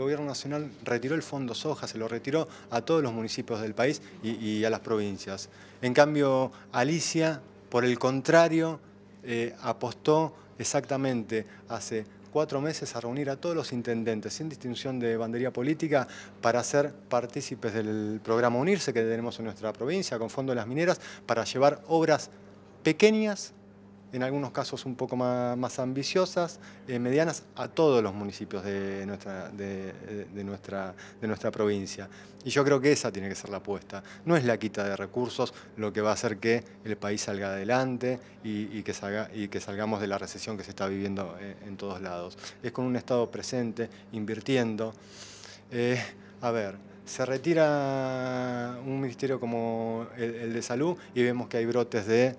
el Gobierno Nacional retiró el Fondo Soja, se lo retiró a todos los municipios del país y, a las provincias. En cambio, Alicia, por el contrario, eh, apostó exactamente hace cuatro meses a reunir a todos los intendentes, sin distinción de bandería política, para ser partícipes del programa Unirse que tenemos en nuestra provincia con Fondo de las Mineras, para llevar obras pequeñas en algunos casos un poco más, ambiciosas, eh, medianas a todos los municipios de nuestra, de, nuestra, de nuestra provincia. Y yo creo que esa tiene que ser la apuesta. No es la quita de recursos lo que va a hacer que el país salga adelante y, que, salga, y que salgamos de la recesión que se está viviendo eh, en, todos lados. Es con un Estado presente, invirtiendo. Eh, a ver, se retira un ministerio como el de salud y vemos que hay brotes de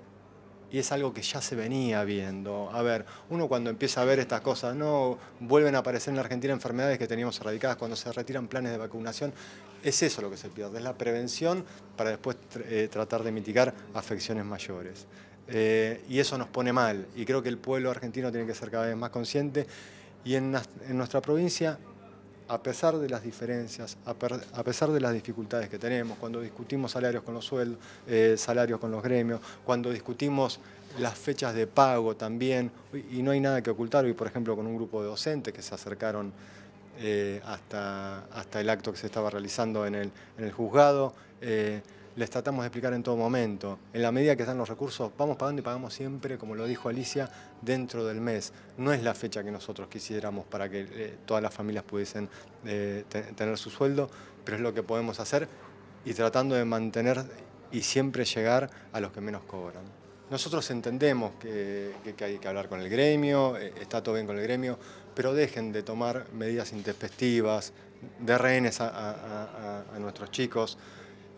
y es algo que ya se venía viendo. A ver, uno cuando empieza a ver estas cosas, no vuelven a aparecer en la Argentina enfermedades que teníamos erradicadas, cuando se retiran planes de vacunación, es eso lo que se pierde, es la prevención para después eh, tratar de mitigar afecciones mayores. Eh, y eso nos pone mal, y creo que el pueblo argentino tiene que ser cada vez más consciente, y en, en nuestra provincia a pesar de las diferencias, a, pesar de las dificultades que tenemos, cuando discutimos salarios con los sueldos, eh, salarios con los gremios, cuando discutimos las fechas de pago también, y no hay nada que ocultar, hoy por ejemplo con un grupo de docentes que se acercaron eh, hasta, hasta el acto que se estaba realizando en el, en el juzgado, eh, les tratamos de explicar en todo momento. En la medida que están los recursos, vamos pagando y pagamos siempre, como lo dijo Alicia, dentro del mes. No es la fecha que nosotros quisiéramos para que eh, todas las familias pudiesen eh, tener su sueldo, pero es lo que podemos hacer y tratando de mantener y siempre llegar a los que menos cobran. Nosotros entendemos que, hay que hablar con el gremio, eh, está todo bien con el gremio, pero dejen de tomar medidas intempestivas, de rehenes a nuestros chicos.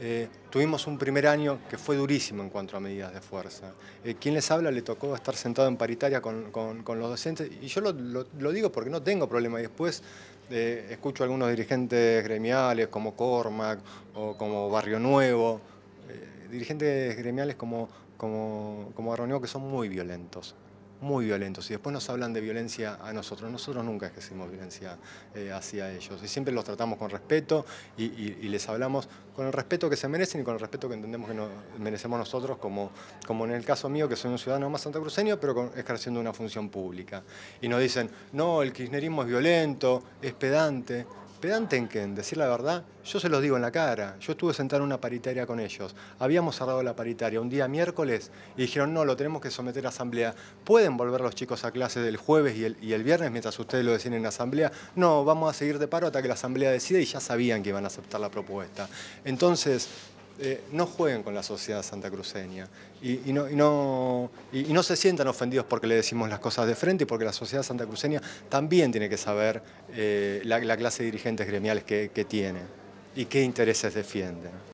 Eh, tuvimos un primer año que fue durísimo en cuanto a medidas de fuerza. Eh, quien les habla le tocó estar sentado en paritaria con, los docentes y yo lo, digo porque no tengo problema. Y después eh, escucho a algunos dirigentes gremiales como Cormac o como Barrio Nuevo, eh, dirigentes gremiales como, como, como Barrio que son muy violentos muy violentos. Y después nos hablan de violencia a nosotros. Nosotros nunca ejercimos violencia eh, hacia ellos. Y siempre los tratamos con respeto y, les hablamos con el respeto que se merecen y con el respeto que entendemos que merecemos nosotros, como, como en el caso mío, que soy un ciudadano más santacruceño, pero con, ejerciendo una función pública. Y nos dicen, no, el kirchnerismo es violento, es pedante pedante que, en decir la verdad, yo se los digo en la cara. Yo estuve sentado en una paritaria con ellos. Habíamos cerrado la paritaria un día miércoles y dijeron, no, lo tenemos que someter a asamblea. ¿Pueden volver los chicos a clase del jueves y el, y el viernes mientras ustedes lo deciden en asamblea? No, vamos a seguir de paro hasta que la asamblea decida y ya sabían que iban a aceptar la propuesta. Entonces, eh, no jueguen con la sociedad santacruceña y, y, no, se sientan ofendidos porque le decimos las cosas de frente y porque la sociedad santacruceña también tiene que saber eh, la, clase de dirigentes gremiales que, que tiene y qué intereses defiende.